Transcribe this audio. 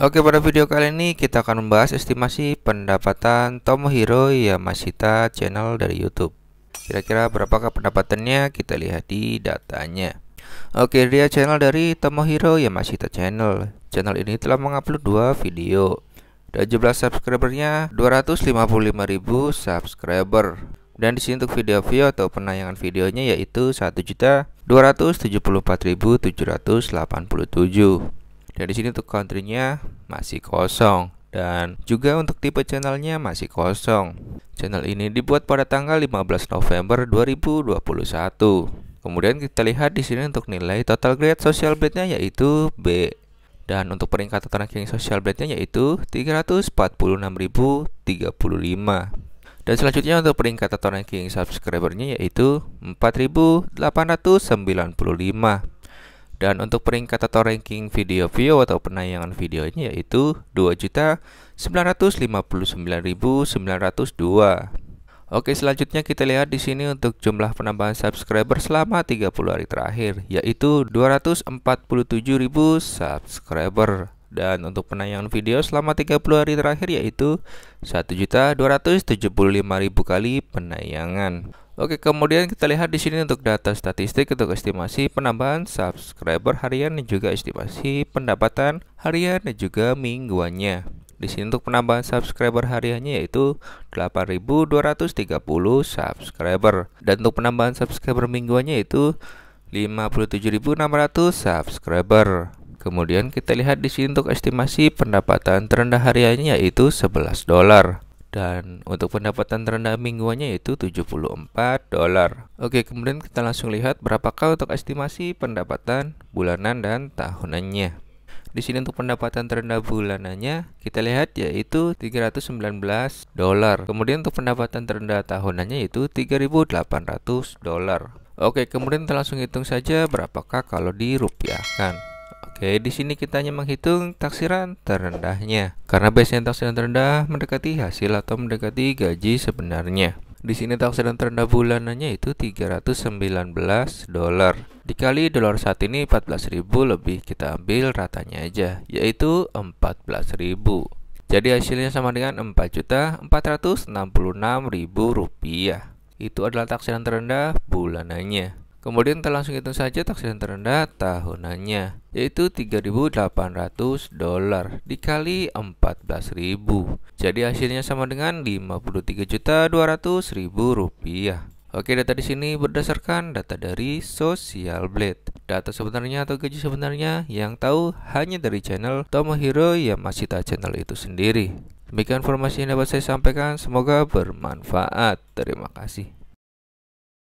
Oke pada video kali ini kita akan membahas estimasi pendapatan Tomohiro Yamashita channel dari YouTube. Kira-kira berapakah pendapatannya kita lihat di datanya. Oke dia channel dari Tomohiro Yamashita channel. Channel ini telah mengupload dua video dan jumlah subscribernya 255.000 subscriber. Dan di sini untuk video view atau penayangan videonya yaitu 1.274.787. Dan di sini untuk countrynya masih kosong dan juga untuk tipe channelnya masih kosong. Channel ini dibuat pada tanggal 15 November 2021. Kemudian kita lihat di sini untuk nilai total grade social blade yaitu B dan untuk peringkat total ranking social blade yaitu 346.035. Dan selanjutnya untuk peringkat total ranking subscribernya yaitu 4.895. Dan untuk peringkat atau ranking video view atau penayangan video ini yaitu 2.959.902. Oke, selanjutnya kita lihat di sini untuk jumlah penambahan subscriber selama 30 hari terakhir yaitu 247.000 subscriber dan untuk penayangan video selama 30 hari terakhir yaitu 1.275.000 kali penayangan. Oke, kemudian kita lihat di sini untuk data statistik untuk estimasi penambahan subscriber harian dan juga estimasi pendapatan harian dan juga mingguannya. Di sini untuk penambahan subscriber hariannya yaitu 8.230 subscriber dan untuk penambahan subscriber mingguannya yaitu 57.600 subscriber. Kemudian kita lihat di sini untuk estimasi pendapatan terendah hariannya yaitu 11 dolar dan untuk pendapatan terendah mingguannya yaitu 74 dolar. Oke, kemudian kita langsung lihat berapakah untuk estimasi pendapatan bulanan dan tahunannya. Di sini untuk pendapatan terendah bulanannya kita lihat yaitu 319 dolar. Kemudian untuk pendapatan terendah tahunannya yaitu 3.800 dolar. Oke, kemudian kita langsung hitung saja berapakah kalau dirupiahkan. Oke, di sini kita hanya menghitung taksiran terendahnya. Karena biasanya taksiran terendah mendekati hasil atau mendekati gaji sebenarnya. Di sini taksiran terendah bulanannya itu 319 dolar. Dikali dolar saat ini 14.000 lebih kita ambil ratanya aja, yaitu 14.000. Jadi hasilnya sama dengan 4.466.000 rupiah. Itu adalah taksiran terendah bulanannya. Kemudian kita langsung hitung saja taksiran terendah tahunannya yaitu 3.800 dolar dikali 14.000. Jadi hasilnya sama dengan 53.200.000 rupiah. Oke, data di sini berdasarkan data dari Social Blade. Data sebenarnya atau gaji sebenarnya yang tahu hanya dari channel Tomohiro yang masih tak channel itu sendiri. Demikian informasi yang dapat saya sampaikan, semoga bermanfaat. Terima kasih.